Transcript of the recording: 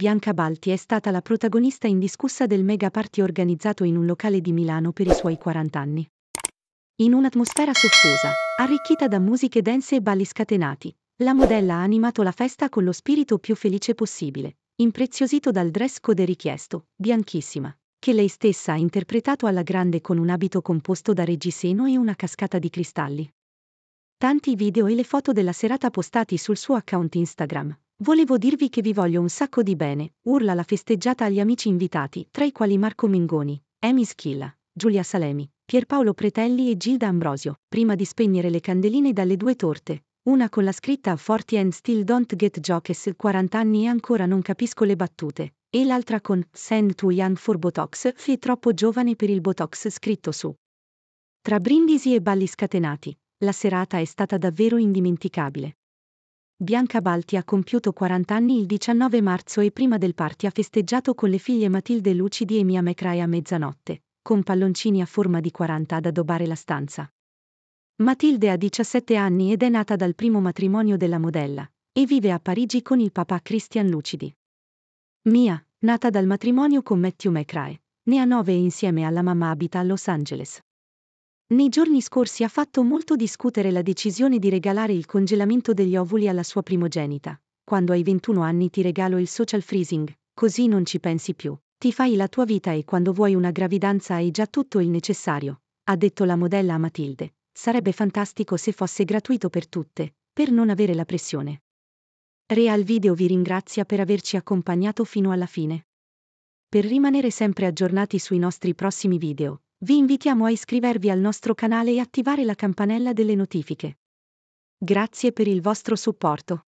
Bianca Balti è stata la protagonista indiscussa del mega party organizzato in un locale di Milano per i suoi 40 anni. In un'atmosfera soffusa, arricchita da musiche dense e balli scatenati, la modella ha animato la festa con lo spirito più felice possibile, impreziosito dal dress code richiesto, bianchissima, che lei stessa ha interpretato alla grande con un abito composto da reggiseno e una cascata di cristalli. Tanti video e le foto della serata postati sul suo account Instagram Volevo dirvi che vi voglio un sacco di bene, urla la festeggiata agli amici invitati, tra i quali Marco Mingoni, Amy Schilla, Giulia Salemi, Pierpaolo Pretelli e Gilda Ambrosio, prima di spegnere le candeline dalle due torte, una con la scritta Forti and Still Don't Get Jokes 40 anni e ancora non capisco le battute, e l'altra con Send to Young for Botox, fi troppo giovane per il Botox scritto su. Tra brindisi e balli scatenati, la serata è stata davvero indimenticabile. Bianca Balti ha compiuto 40 anni il 19 marzo e prima del party ha festeggiato con le figlie Matilde Lucidi e Mia Mecrai a mezzanotte, con palloncini a forma di 40 ad adobare la stanza. Matilde ha 17 anni ed è nata dal primo matrimonio della modella, e vive a Parigi con il papà Christian Lucidi. Mia, nata dal matrimonio con Matthew Mecrai, ne ha 9 e insieme alla mamma abita a Los Angeles. Nei giorni scorsi ha fatto molto discutere la decisione di regalare il congelamento degli ovuli alla sua primogenita. Quando hai 21 anni ti regalo il social freezing, così non ci pensi più. Ti fai la tua vita e quando vuoi una gravidanza hai già tutto il necessario, ha detto la modella a Matilde. Sarebbe fantastico se fosse gratuito per tutte, per non avere la pressione. Real Video vi ringrazia per averci accompagnato fino alla fine. Per rimanere sempre aggiornati sui nostri prossimi video, vi invitiamo a iscrivervi al nostro canale e attivare la campanella delle notifiche. Grazie per il vostro supporto.